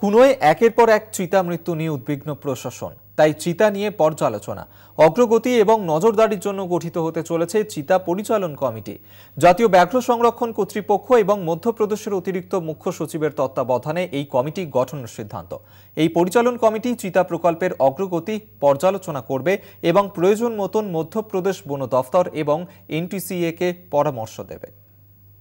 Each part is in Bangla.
কুনোয় একের পর এক চিতা মৃত্যু নিয়ে উদ্বিগ্ন প্রশাসন তাই চিতা নিয়ে পর্যালোচনা অগ্রগতি এবং নজরদারির জন্য গঠিত হতে চলেছে চিতা পরিচালন কমিটি জাতীয় ব্যাঘ্র সংরক্ষণ কর্তৃপক্ষ এবং মধ্যপ্রদেশের অতিরিক্ত মুখ্য সচিবের তত্ত্বাবধানে এই কমিটি গঠনের সিদ্ধান্ত এই পরিচালন কমিটি চিতা প্রকল্পের অগ্রগতি পর্যালোচনা করবে এবং প্রয়োজন মতন মধ্যপ্রদেশ বন দফতর এবং এনটিসিএ কে পরামর্শ দেবে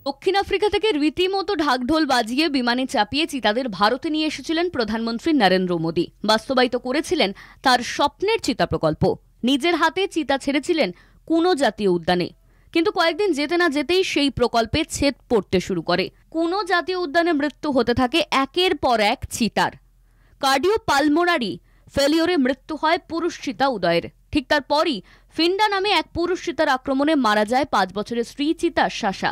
দক্ষিণ আফ্রিকা থেকে রীতিমতো ঢাকঢোল বাজিয়ে বিমানে চাপিয়ে চিতাদের ভারতে নিয়ে এসেছিলেন প্রধানমন্ত্রী নরেন্দ্র মোদী বাস্তবায়িত করেছিলেন তার স্বপ্নের চিতা প্রকল্প নিজের হাতে চিতা ছেড়েছিলেন কোনো জাতীয় উদ্যানে কিন্তু কয়েকদিন যেতে না যেতেই সেই প্রকল্পে ছেদ পড়তে শুরু করে কোনো জাতীয় উদ্যানে মৃত্যু হতে থাকে একের পর এক চিতার কার্ডিও পালমোনারি ফেলিওরে মৃত্যু হয় পুরুষ চিতা উদয়ের ঠিক তারপরই ফিন্ডা নামে এক পুরুষ চিতার আক্রমণে মারা যায় পাঁচ বছরের স্ত্রী চিতা শাসা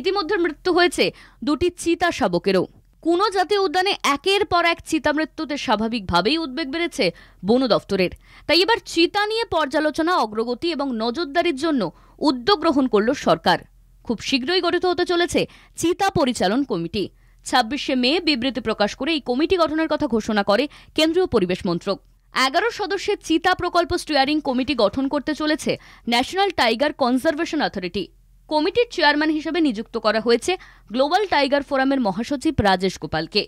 ইতিমধ্যে মৃত্যু হয়েছে দুটি চিতা শাবকেরও কুনো জাতীয় উদ্যানে একের পর এক চিতা মৃত্যুতে স্বাভাবিকভাবেই উদ্বেগ বেড়েছে বন দফতরের তাই এবার চিতা নিয়ে পর্যালোচনা অগ্রগতি এবং নজরদারির জন্য উদ্যোগ গ্রহণ করল সরকার খুব শীঘ্রই গঠিত হতে চলেছে চিতা পরিচালন কমিটি ছাব্বিশে মে বিবৃতি প্রকাশ করে এই কমিটি গঠনের কথা ঘোষণা করে কেন্দ্রীয় পরিবেশ মন্ত্রক এগারো সদস্যের চিতা প্রকল্প স্টিয়ারিং কমিটি গঠন করতে চলেছে ন্যাশনাল টাইগার কনজারভেশন অথরিটি কমিটির চেয়ারম্যান হিসেবে নিযুক্ত করা হয়েছে গ্লোবাল টাইগার ফোরামের মহাসচিব রাজেশ গোপালকে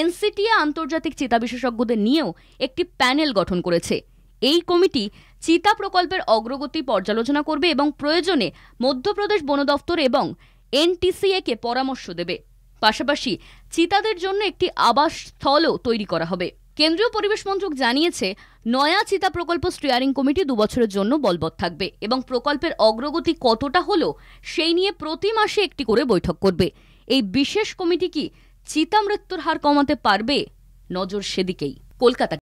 এনসিটিএ আন্তর্জাতিক চিতা বিশেষজ্ঞদের নিয়েও একটি প্যানেল গঠন করেছে এই কমিটি চিতা প্রকল্পের অগ্রগতি পর্যালোচনা করবে এবং প্রয়োজনে মধ্যপ্রদেশ বন দফতর এবং এনটিসিএকে পরামর্শ দেবে পাশাপাশি চিতাদের জন্য একটি আবাসস্থলও তৈরি করা হবে কেন্দ্রীয় পরিবেশ মন্ত্রক জানিয়েছে নয়া চিতা প্রকল্প স্টিয়ারিং কমিটি দুবছরের জন্য বলবৎ থাকবে এবং প্রকল্পের অগ্রগতি কতটা হলো সেই নিয়ে প্রতি মাসে একটি করে বৈঠক করবে এই বিশেষ কমিটি কি চিতা মৃত্যুর হার কমাতে পারবে নজর সেদিকেই কলকাতা